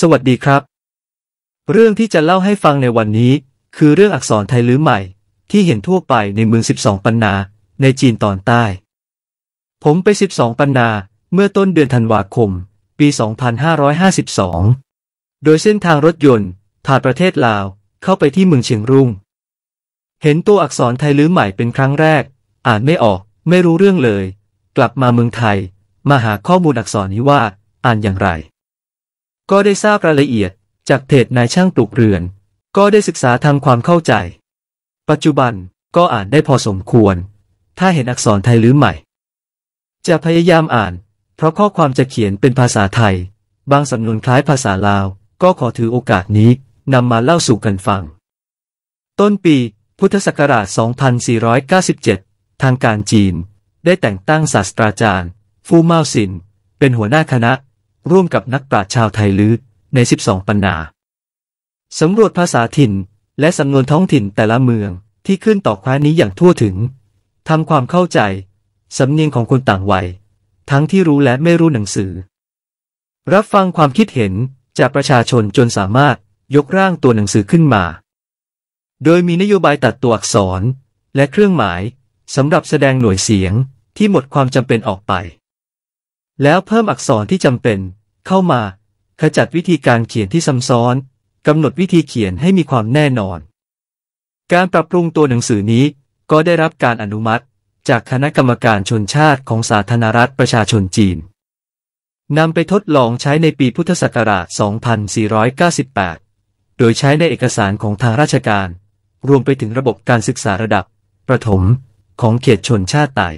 สวัสดีครับ เรื่องที่จะเล่าให้ฟังในวันนี้ คือเรื่องอักษรไทยลื้อใหม่ ที่เห็นทั่วไปในเมือง12 ปันนา ในจีนตอนใต้ ผมไป 12 ปันนาเมื่อต้นเดือนธันวาคม ปี 2552 โดยเส้นทางรถยนต์ผ่านประเทศลาว เข้าไปที่เมืองเชียงรุง่งเห็นตัวอักษรไทยลื้อใหม่เป็นครั้งแรก อ่านไม่ออกไม่รู้เรื่องเลย กลับมาเมืองไทย มาหาข้อมูลอักษรนี้ว่าอ่านอย่างไรก็ได้ทราบรายละเอียดจากเพจนายช่างปลูกเรือน ก็ได้ศึกษาทำความเข้าใจ ปัจจุบันก็อ่านได้พอสมควร ถ้าเห็นอักษรไทยหรือใหม่ จะพยายามอ่าน เพราะข้อความจะเขียนเป็นภาษาไทย บางสำนวนคล้ายภาษาลาว ก็ขอถือโอกาสนี้นำมาเล่าสู่กันฟัง ต้นปี พุทธศักราช 2497 ทางการจีน ได้แต่งตั้งศาสตราจารย์ฟูเมาสิน เป็นหัวหน้าคณะร่วมกับนักปราชญ์ชาวไทยลื้อใน 12 ปัญหาสำรวจภาษาถิ่นและสำนวนท้องถิ่นแต่ละเมืองที่ขึ้นต่อคว้านี้อย่างทั่วถึง ทำความเข้าใจสำเนียงของคนต่างวัย ทั้งที่รู้และไม่รู้หนังสือ รับฟังความคิดเห็น จากประชาชนจนสามารถยกร่างตัวหนังสือขึ้นมา โดยมีนโยบายตัดตัวอักษรและเครื่องหมายสำหรับแสดงหน่วยเสียงที่หมดความจำเป็นออกไปแล้วเพิ่มอักษรที่จำเป็นเข้ามา ขจัดวิธีการเขียนที่ซ้ำซ้อน กำหนดวิธีเขียนให้มีความแน่นอน การปรับปรุงตัวหนังสือนี้ ก็ได้รับการอนุมัติ จากคณะกรรมการชนชาติของสาธารณรัฐประชาชนจีน นำไปทดลองใช้ในปีพุทธศักราช 2498 โดยใช้ในเอกสารของทางราชการ รวมไปถึงระบบการศึกษาระดับประถม ของเขตชนชาติไต่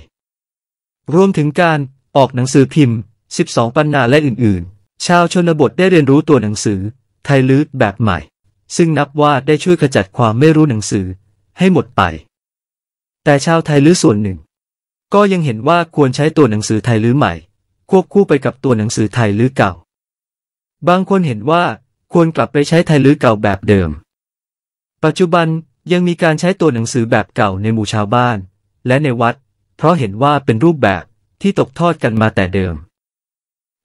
รวมถึงการออกหนังสือพิมพ์ 12 ปัญนาและอื่น ๆ ชาวชนบทได้เรียนรู้ตัวหนังสือ ไทยลือแบบใหม่ ซึ่งนับว่าได้ช่วยขจัดความไม่รู้หนังสือให้หมดไป แต่ชาวไทยลือส่วนหนึ่ง ก็ยังเห็นว่าควรใช้ตัวหนังสือไทยลือใหม่ ควบคู่ไปกับตัวหนังสือไทยลือเก่า บางคนเห็นว่าควรกลับไปใช้ไทยลือเก่าแบบเดิม ปัจจุบันยังมีการใช้ตัวหนังสือแบบเก่าในหมู่ชาวบ้าน และในวัด เพราะเห็นว่าเป็นรูปแบบที่ตกทอดกันมาแต่เดิม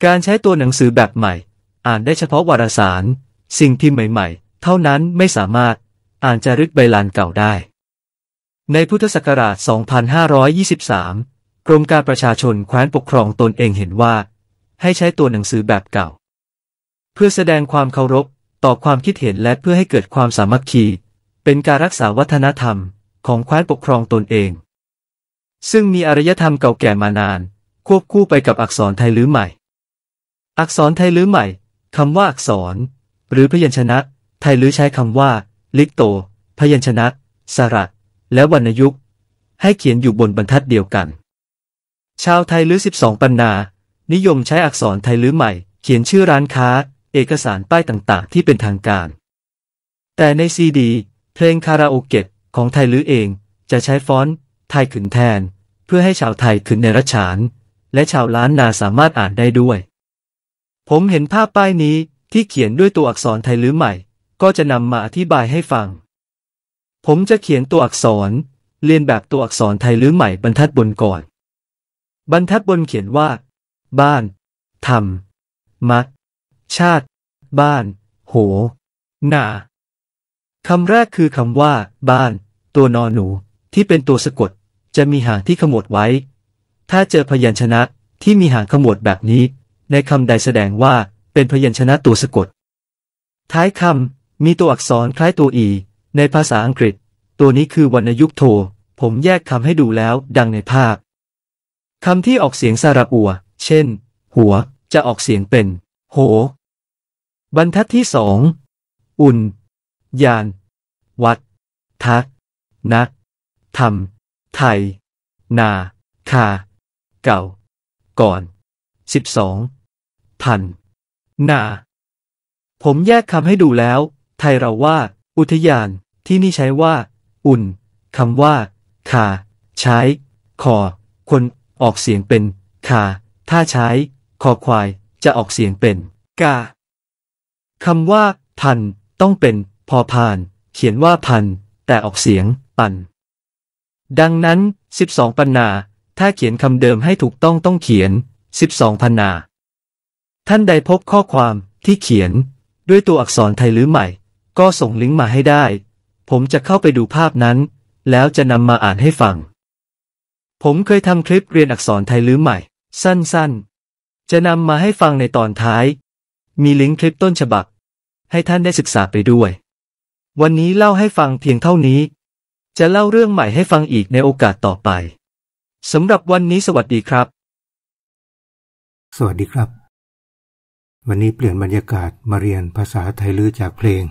การใช้ตัวหนังสือแบบใหม่ อ่านได้เฉพาะวารสาร สิ่งที่ใหม่ ๆ เท่านั้นไม่สามารถอ่านจารึกใบลานเก่าได้ ในพุทธศักราช 2523 กรมการประชาชนแคว้นปกครองตนเองเห็นว่า ให้ใช้ตัวหนังสือแบบเก่า เพื่อแสดงความเคารพต่อความคิดเห็นและเพื่อให้เกิดความสามัคคี เป็นการรักษาวัฒนธรรม ของแคว้นปกครองตนเองซึ่งมีอารยธรรมเก่าแก่มานาน ควบคู่ไปกับอักษรไทยลื้อใหม่ อักษรไทยลื้อใหม่คำว่าอักษร หรือพยัญชนะ ไทยลื้อใช้คำว่าลิกโตพยัญชนะสระ และวรรณยุกต์ ให้เขียนอยู่บนบรรทัดเดียวกัน ชาวไทยลื้อ12ปันนานิยมใช้อักษรไทยลื้อใหม่ เขียนชื่อร้านค้า เอกสารป้ายต่าง ๆ ที่เป็นทางการ แต่ในซีดีเพลงคาราโอเกะของไทยลื้อเอง จะใช้ฟอนต์ไทยขึนแทน เพื่อให้ชาวไทยขึนในรัชาน และชาวล้านนาสามารถอ่านได้ด้วย ผมเห็นภาพป้ายนี้ที่เขียนด้วยตัวอักษรไทยลือใหม่ ก็จะนำมาอธิบายให้ฟัง ผมจะเขียนตัวอักษร เรียนแบบตัวอักษรไทยลือใหม่บรรทัดบนก่อน บรรทัดบนเขียนว่า บ้านทำมัดชาติ บ้าน โห นาคำแรกคือคำว่า บ้าน ตัวนอนหนูที่เป็นตัวสะกดจะมีหางที่ขมวดไว้ ถ้าเจอพยัญชนะที่มีหางขมวดแบบนี้ ในคำใดแสดงว่าเป็นพยัญชนะตัวสะกด ท้ายคำมีตัวอักษรคล้ายตัวอีในภาษาอังกฤษ ตัวนี้คือวรรณยุกโท ผมแยกคำให้ดูแล้วดังในภาพคำที่ออกเสียงสระอัว เช่น หัว จะออกเสียงเป็น โห บรรทัดที่สอง อุ่น ยาน วัด ทัก นัก ทำไทยนาคาเก่า ก่อนสิบสอง พัน นา ผมแยกคำให้ดูแล้ว ไทยเราว่า อุทยานที่นี่ใช้ว่า อุ่นคำว่าคาใช้คอคนออกเสียงเป็นคาถ้าใช้คอควายจะออกเสียงเป็นกาคำว่า พัน ต้องเป็น พอพาน เขียนว่าพันแต่ออกเสียงปันดังนั้น12ปันนาถ้าเขียนคำเดิมให้ถูกต้องต้องเขียน12พันนาท่านใดพบข้อความที่เขียน ด้วยตัวอักษรไทยหรือใหม่ ก็ส่งลิงก์มาให้ได้ ผมจะเข้าไปดูภาพนั้น แล้วจะนำมาอ่านให้ฟัง ผมเคยทำคลิปเรียนอักษรไทยหรือใหม่ สั้น ๆ จะนำมาให้ฟังในตอนท้าย มีลิงก์คลิปต้นฉบับ ให้ท่านได้ศึกษาไปด้วย วันนี้เล่าให้ฟังเพียงเท่านี้จะเล่าเรื่องใหม่ให้ฟังอีกในโอกาสต่อไป สำหรับวันนี้สวัสดีครับ สวัสดีครับ วันนี้เปลี่ยนบรรยากาศมาเรียนภาษาไทยลือจากเพลง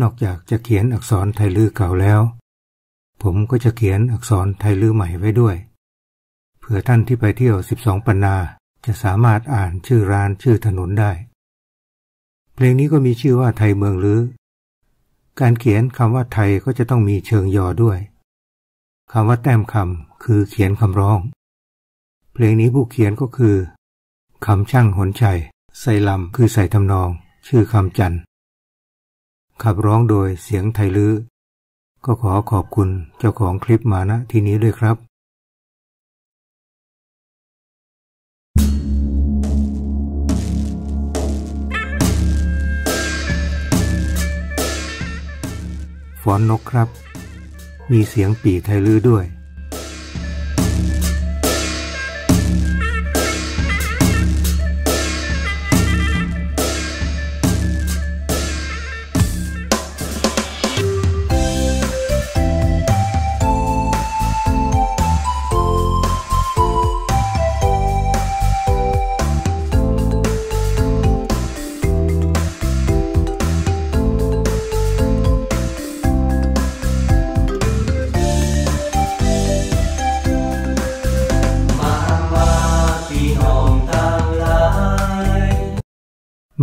นอกจากจะเขียนอักษรไทยลือเก่าแล้ว ผมก็จะเขียนอักษรไทยลือใหม่ไว้ด้วยเผื่อท่านที่ไปเที่ยว12ปงปนาจะสามารถอ่านชื่อร้านชื่อถนนได้ เพลงนี้ก็มีชื่อว่าไทยเมืองลือการเขียนคำว่าไทยก็จะต้องมีเชิงยอด้วย คำว่าแต้มคำคือเขียนคำร้อง เพลงนี้ผู้เขียนก็คือคำช่างหนชัยใส่ลำคือใส่ทำนอง ชื่อคำจัน ขับร้องโดยเสียงไทยลือ้ก็ขอขอบคุณเจ้าของคลิปมาณที่นี้ด้วยครับฟ้อนนกครับ มีเสียงปีไทยลือด้วย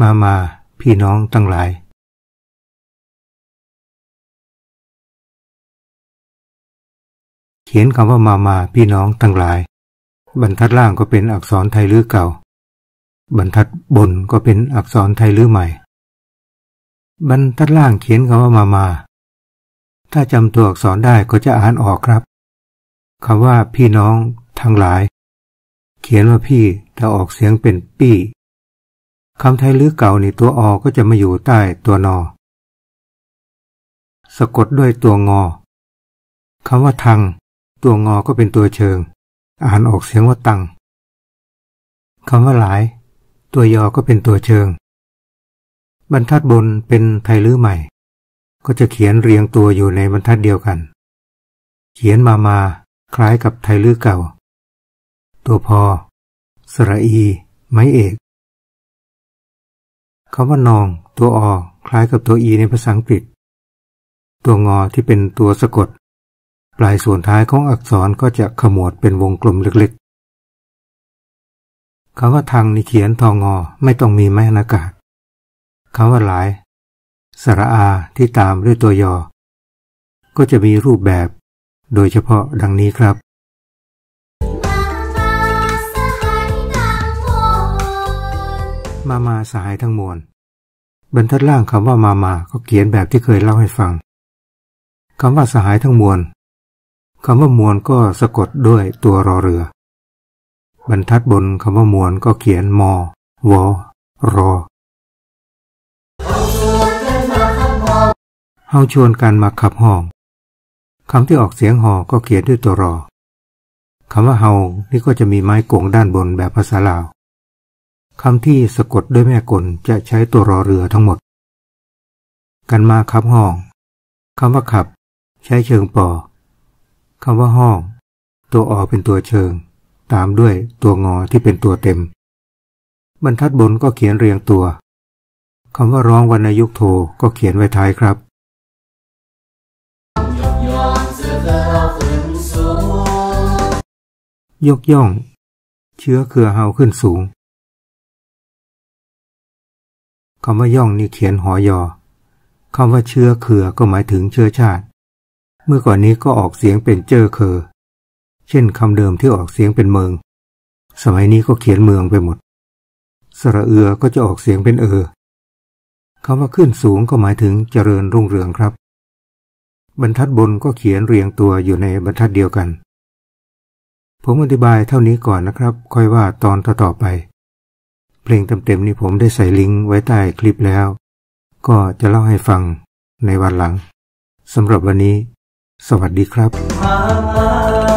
มามา พี่น้องทั้งหลาย เขียนคำว่ามามา พี่น้องทั้งหลาย บรรทัดล่างก็เป็นอักษรไทยลื้อเก่า บรรทัดบนก็เป็นอักษรไทยลื้อใหม่ บรรทัดล่างเขียนคำว่ามามา ถ้าจำตัวอักษรได้ก็จะอ่านออกครับคำว่าพี่น้องทั้งหลาย เขียนว่าพี่แต่ออกเสียงเป็นปี้คำไทยลื้อเก่านี่ตัวอก็จะมาอยู่ใต้ตัวนอสะกดด้วยตัวงอ คำว่าทังตัวงอก็เป็นตัวเชิง อ่านออกเสียงว่าตัง คำว่าหลาย ตัวยอก็เป็นตัวเชิง บรรทัดบนเป็นไทยลื้อใหม่ ก็จะเขียนเรียงตัวอยู่ในบรรทัดเดียวกัน เขียนมามาคล้ายกับไทยลื้อเก่า ตัวพอ สระอีไม้เอกคำว่านองตัวอคล้ายกับตัวอีในภาษาอังกฤษ ตัวงอที่เป็นตัวสะกด ปลายส่วนท้ายของอักษรก็จะขมวดเป็นวงกลมเล็กๆ คำว่าทางในเขียนทองอไม่ต้องมีแม้นากาศ คำว่าหลาย สระอาที่ตามด้วยตัวยอ ก็จะมีรูปแบบโดยเฉพาะดังนี้ครับมา มาสหายทั้งมวลบรรทัดล่างคำว่ามามาก็เขียนแบบที่เคยเล่าให้ฟัง คำว่าสหายทั้งมวลคำว่ามวลก็สะกดด้วยตัวรอเรือ บรรทัดบนคำว่ามวลก็เขียนมอวอรอเฮาชวนกันมาขับห้องคำที่ออกเสียงหอก็เขียนด้วยตัวรอ คำว่าเฮา นี่ก็จะมีไม้กงด้านบนแบบภาษาลาวคำที่สะกดด้วยแม่กลจะใช้ตัวรอเรือทั้งหมด กันมาครับห้อง คำว่าขับใช้เชิงปอคำว่าห้องตัวออเป็นตัวเชิง ตามด้วยตัวงอที่เป็นตัวเต็มบรรทัดบนก็เขียนเรียงตัวคำว่าร้องวรรณยุกโทก็เขียนไว้ท้ายครับ ยกย่อง เชื้อเครือเฮาขึ้นสูงคำว่าย่องนี่เขียนหอยอคำว่าเชื้อเขือก็หมายถึงเชื้อชาติ เมื่อก่อนนี้ก็ออกเสียงเป็นเจอเคอ เช่นคำเดิมที่ออกเสียงเป็นเมือง สมัยนี้ก็เขียนเมืองไปหมด สระเอือก็จะออกเสียงเป็นเออคำว่าขึ้นสูงก็หมายถึงเจริญรุ่งเรืองครับ บรรทัดบนก็เขียนเรียงตัวอยู่ในบรรทัดเดียวกัน ผมอธิบายเท่านี้ก่อนนะครับ ค่อยว่าตอนต่ออไปเพลงเต็มๆนี้ผมได้ใส่ลิงก์ไว้ใต้คลิปแล้ว ก็จะเล่าให้ฟังในวันหลังสำหรับวันนี้ สวัสดีครับ